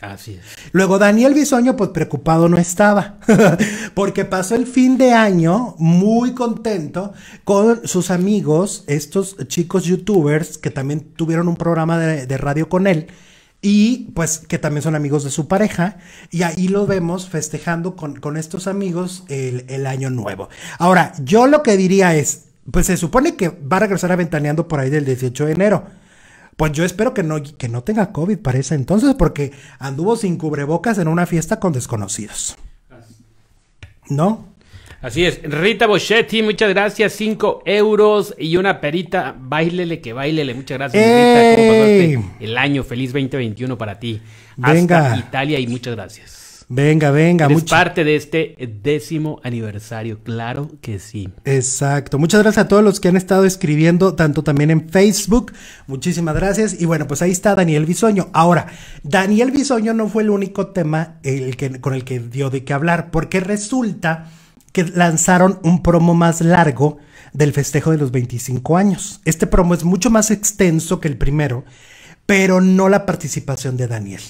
Así es. Luego Daniel Bisoño, pues preocupado no estaba, porque pasó el fin de año muy contento con sus amigos, estos chicos youtubers que también tuvieron un programa de, radio con él. Y pues que también son amigos de su pareja. Y ahí lo vemos festejando con, estos amigos el, el, año nuevo. Ahora, yo lo que diría es, pues se supone que va a regresar a Ventaneando por ahí del 18 de enero. Pues yo espero que no, que no tenga COVID para ese entonces, porque anduvo sin cubrebocas en una fiesta con desconocidos. ¿No? Así es. Rita Boschetti, muchas gracias. Cinco euros y una perita. Bailele que bailele. Muchas gracias, Rita. ¿Cómo pasaste el año? Feliz 2021 para ti. Hasta Venga. Italia y muchas gracias. Venga, venga. es parte de este décimo aniversario, claro que sí. Exacto. Muchas gracias a todos los que han estado escribiendo, tanto también en Facebook. Muchísimas gracias. Y bueno, pues ahí está Daniel Bisoño. Ahora, Daniel Bisoño no fue el único tema con el que dio de qué hablar, porque resulta que lanzaron un promo más largo del festejo de los 25 años. Este promo es mucho más extenso que el primero, pero no la participación de Daniel.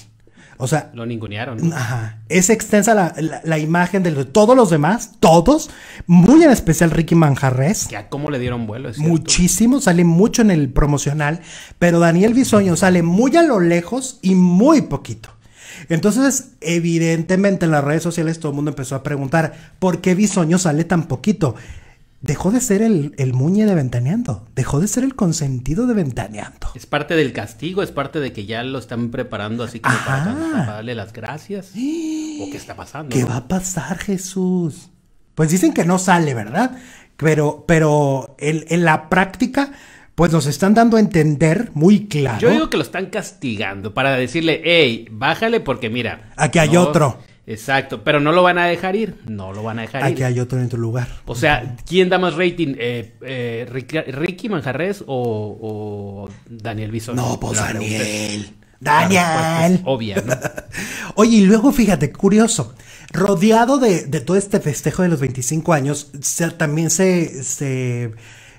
O sea. Lo ningunearon. Ajá. Es extensa la, imagen de todos los demás, todos. Muy en especial Ricky Manjarres. Ya, cómo le dieron vuelo. Es Muchísimo, sale mucho en el promocional. Pero Daniel Bisoño sale muy a lo lejos y muy poquito. Entonces, evidentemente en las redes sociales todo el mundo empezó a preguntar, ¿por qué Bisoño sale tan poquito? dejó de ser el, muñe de ventaneando, dejó de ser el consentido de ventaneando. Es parte del castigo, es parte de que ya lo están preparando así como para darle las gracias. ¿O qué está pasando? ¿Qué va a pasar, Jesús? Pues dicen que no sale, ¿verdad? Pero, pero en, la práctica, pues nos están dando a entender muy claro. Yo digo que lo están castigando para decirle, hey, bájale porque mira. Aquí hay otro. Exacto, pero no lo van a dejar ir, no lo van a dejar ir. Aquí hay otro en tu lugar. O sea, ¿quién da más rating? Eh, eh Ricky, Manjarres o, Daniel Bison? No, pues Daniel. Daniel. Obvio Oye, y luego fíjate, curioso, rodeado de, todo este festejo de los 25 años, también se, se,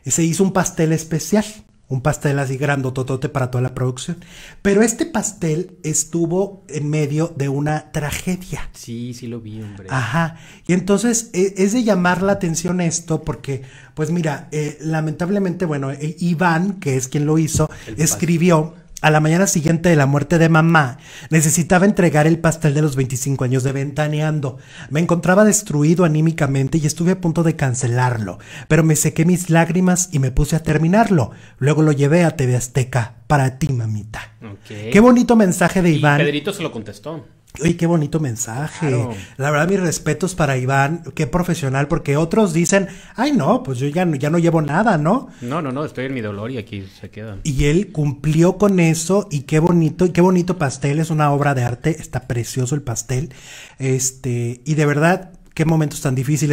se hizo un pastel especial un pastel así grandototote para toda la producción. Pero este pastel estuvo en medio de una tragedia. Sí, sí lo vi, hombre. Ajá. Y entonces e, es de llamar la atención esto porque, pues mira, eh, lamentablemente, bueno, eh, Iván, que es quien lo hizo, escribió... A la mañana siguiente de la muerte de mamá, necesitaba entregar el pastel de los 25 años de Ventaneando. Me encontraba destruido anímicamente y estuve a punto de cancelarlo, pero me sequé mis lágrimas y me puse a terminarlo. Luego lo llevé a TV Azteca. Para ti, mamita. Qué bonito mensaje de Iván. Pedrito se lo contestó. Oye, qué bonito mensaje. La verdad, mis respetos para Iván, qué profesional, porque otros dicen, ay no, pues yo ya, no ya no llevo nada, ¿no? No, no, no, estoy en mi dolor y aquí se quedan Y él cumplió con eso y qué bonito, y qué bonito pastel, es una obra de arte, está precioso el pastel. Este, y de verdad, qué momentos tan difíciles.